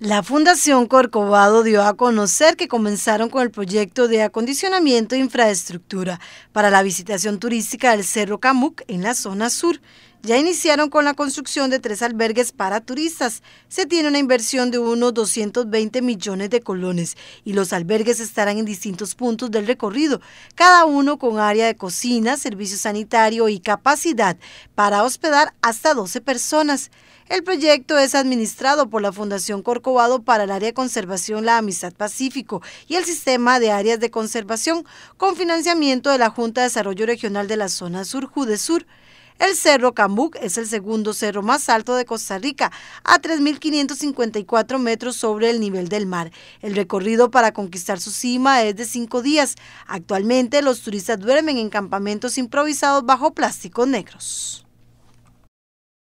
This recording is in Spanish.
La Fundación Corcovado dio a conocer que comenzaron con el proyecto de acondicionamiento e infraestructura para la visitación turística del Cerro Camuc en la zona sur ya iniciaron con la construcción de tres albergues para turistas. Se tiene una inversión de unos 220 millones de colones y los albergues estarán en distintos puntos del recorrido, cada uno con área de cocina, servicio sanitario y capacidad para hospedar hasta 12 personas. El proyecto es administrado por la Fundación Corcovado para el Área de Conservación La Amistad Pacífico y el Sistema de Áreas de Conservación con financiamiento de la Junta de Desarrollo Regional de la Zona Sur, sur el Cerro Cambuc es el segundo cerro más alto de Costa Rica, a 3.554 metros sobre el nivel del mar. El recorrido para conquistar su cima es de cinco días. Actualmente los turistas duermen en campamentos improvisados bajo plásticos negros.